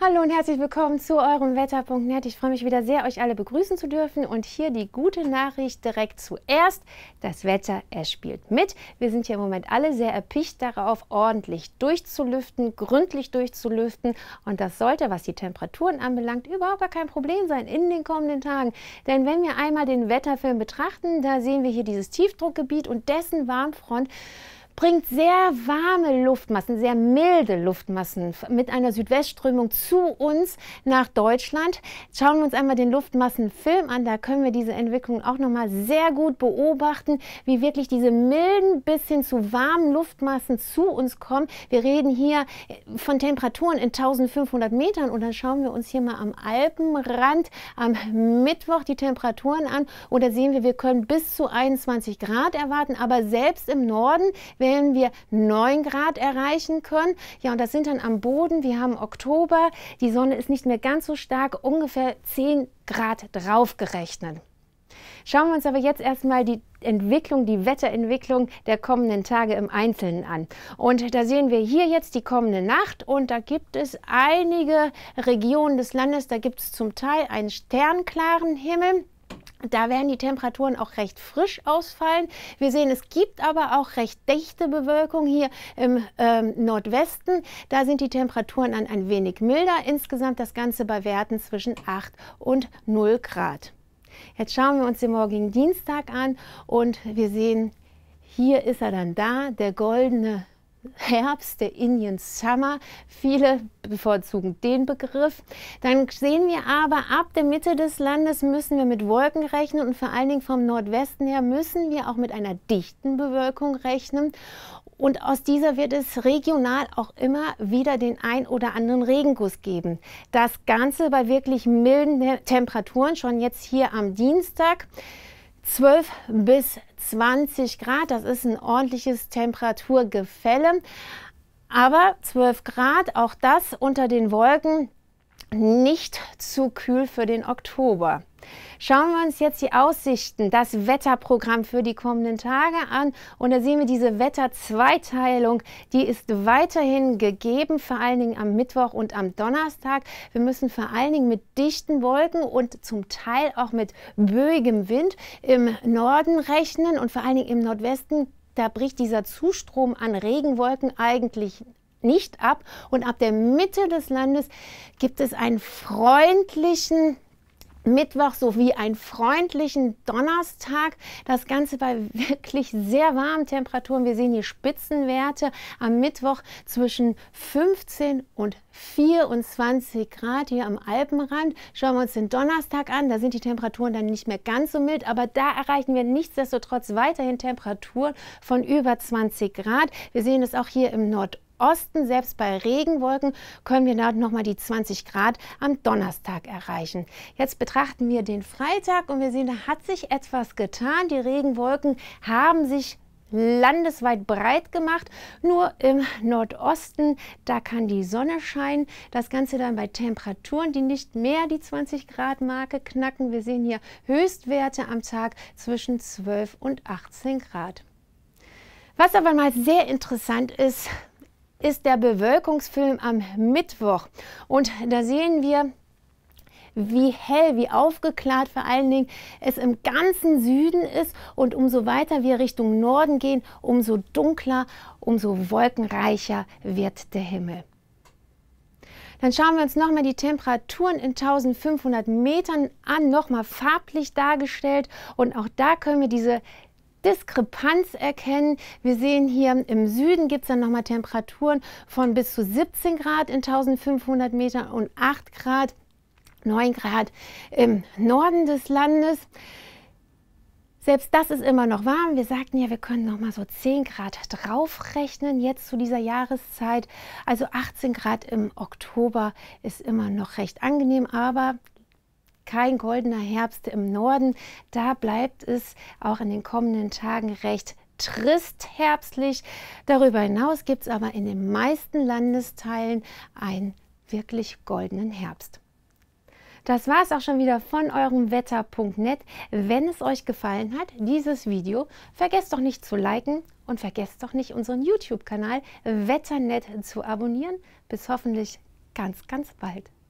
Hallo und herzlich willkommen zu eurem Wetter.net. Ich freue mich wieder sehr, euch alle begrüßen zu dürfen. Und hier die gute Nachricht direkt zuerst. Das Wetter, es spielt mit. Wir sind hier im Moment alle sehr erpicht darauf, ordentlich durchzulüften, gründlich durchzulüften. Und das sollte, was die Temperaturen anbelangt, überhaupt gar kein Problem sein in den kommenden Tagen. Denn wenn wir einmal den Wetterfilm betrachten, da sehen wir hier dieses Tiefdruckgebiet und dessen Warmfront bringt sehr warme Luftmassen, sehr milde Luftmassen mit einer Südwestströmung zu uns nach Deutschland. Schauen wir uns einmal den Luftmassenfilm an, da können wir diese Entwicklung auch nochmal sehr gut beobachten, wie wirklich diese milden bis hin zu warmen Luftmassen zu uns kommen. Wir reden hier äh, von Temperaturen in 1500 Metern und dann schauen wir uns hier mal am Alpenrand am Mittwoch die Temperaturen an und da sehen wir, wir können bis zu 21 Grad erwarten, aber selbst im Norden werden wählen wir 9 Grad erreichen können. Ja, und das sind dann am Boden, wir haben Oktober, die Sonne ist nicht mehr ganz so stark, ungefähr 10 Grad draufgerechnet. Schauen wir uns aber jetzt erstmal die Entwicklung, die Wetterentwicklung der kommenden Tage im Einzelnen an. Und da sehen wir hier jetzt die kommende Nacht und da gibt es einige Regionen des Landes, da gibt es zum Teil einen sternklaren Himmel. Da werden die Temperaturen auch recht frisch ausfallen. Wir sehen, es gibt aber auch recht dichte Bewölkung hier im ähm, Nordwesten. Da sind die Temperaturen dann ein wenig milder. Insgesamt das Ganze bei Werten zwischen 8 und 0 Grad. Jetzt schauen wir uns den morgigen Dienstag an und wir sehen, hier ist er dann da, der goldene Herbst, der Indian Summer. Viele bevorzugen den Begriff. Dann sehen wir aber, ab der Mitte des Landes müssen wir mit Wolken rechnen und vor allen Dingen vom Nordwesten her müssen wir auch mit einer dichten Bewölkung rechnen. Und aus dieser wird es regional auch immer wieder den ein oder anderen Regenguss geben. Das Ganze bei wirklich milden Temperaturen, schon jetzt hier am Dienstag. 12 bis 20 Grad. Das ist ein ordentliches Temperaturgefälle. Aber 12 Grad, auch das unter den Wolken, nicht zu kühl für den Oktober. Schauen wir uns jetzt die Aussichten, das Wetterprogramm für die kommenden Tage an. Und da sehen wir diese Wetterzweiteilung, die ist weiterhin gegeben, vor allen Dingen am Mittwoch und am Donnerstag. Wir müssen vor allen Dingen mit dichten Wolken und zum Teil auch mit böigem Wind im Norden rechnen und vor allen Dingen im Nordwesten da bricht dieser Zustrom an Regenwolken eigentlich nicht ab. Und ab der Mitte des Landes gibt es einen freundlichen Mittwoch sowie einen freundlichen Donnerstag. Das Ganze bei wirklich sehr warmen Temperaturen. Wir sehen hier Spitzenwerte am Mittwoch zwischen 15 und 24 Grad hier am Alpenrand. Schauen wir uns den Donnerstag an. Da sind die Temperaturen dann nicht mehr ganz so mild, aber da erreichen wir nichtsdestotrotz weiterhin Temperaturen von über 20 Grad. Wir sehen es auch hier im Nordosten. Osten, selbst bei Regenwolken, können wir dort nochmal die 20 Grad am Donnerstag erreichen. Jetzt betrachten wir den Freitag und wir sehen, da hat sich etwas getan. Die Regenwolken haben sich landesweit breit gemacht. Nur im Nordosten, da kann die Sonne scheinen. Das Ganze dann bei Temperaturen, die nicht mehr die 20 Grad Marke knacken. Wir sehen hier Höchstwerte am Tag zwischen 12 und 18 Grad. Was aber mal sehr interessant ist, ist der Bewölkungsfilm am Mittwoch. Und da sehen wir, wie hell, wie aufgeklärt vor allen Dingen es im ganzen Süden ist. Und umso weiter wir Richtung Norden gehen, umso dunkler, umso wolkenreicher wird der Himmel. Dann schauen wir uns nochmal die Temperaturen in 1500 Metern an, nochmal farblich dargestellt. Und auch da können wir diese Diskrepanz erkennen. Wir sehen hier im Süden gibt es dann nochmal Temperaturen von bis zu 17 Grad in 1500 Metern und 8 Grad, 9 Grad im Norden des Landes. Selbst das ist immer noch warm. Wir sagten ja, wir können noch mal so 10 Grad draufrechnen jetzt zu dieser Jahreszeit. Also 18 Grad im Oktober ist immer noch recht angenehm, aber kein goldener Herbst im Norden. Da bleibt es auch in den kommenden Tagen recht trist herbstlich. Darüber hinaus gibt es aber in den meisten Landesteilen einen wirklich goldenen Herbst. Das war es auch schon wieder von eurem Wetter.net. Wenn es euch gefallen hat, dieses Video, vergesst doch nicht zu liken und vergesst doch nicht unseren YouTube-Kanal Wetternet zu abonnieren. Bis hoffentlich ganz, ganz bald.